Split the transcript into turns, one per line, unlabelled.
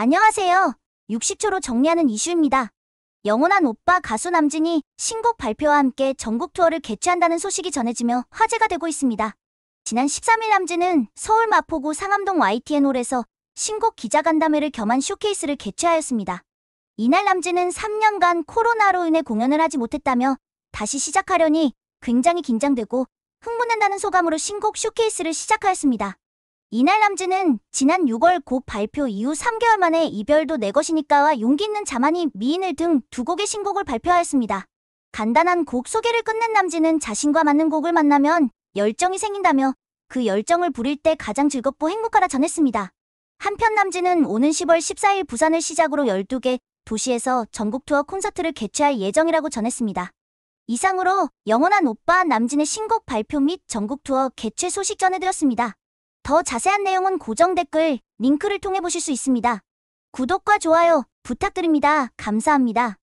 안녕하세요. 60초로 정리하는 이슈입니다. 영원한 오빠 가수 남진이 신곡 발표와 함께 전국 투어를 개최한다는 소식이 전해지며 화제가 되고 있습니다. 지난 13일 남진은 서울 마포구 상암동 YTN 홀에서 신곡 기자간담회를 겸한 쇼케이스를 개최하였습니다. 이날 남진은 3년간 코로나로 인해 공연을 하지 못했다며 다시 시작하려니 굉장히 긴장되고 흥분한다는 소감으로 신곡 쇼케이스를 시작하였습니다. 이날 남진은 지난 6월 곡 발표 이후 3개월 만에 이별도 내 것이니까와 용기 있는 자만이 미인을 등 두 곡의 신곡을 발표하였습니다. 간단한 곡 소개를 끝낸 남진은 자신과 맞는 곡을 만나면 열정이 생긴다며 그 열정을 부릴 때 가장 즐겁고 행복하라 전했습니다. 한편 남진은 오는 10월 14일 부산을 시작으로 12개 도시에서 전국 투어 콘서트를 개최할 예정이라고 전했습니다. 이상으로 영원한 오빠 남진의 신곡 발표 및 전국 투어 개최 소식 전해드렸습니다. 더 자세한 내용은 고정 댓글 링크를 통해 보실 수 있습니다. 구독과 좋아요 부탁드립니다. 감사합니다.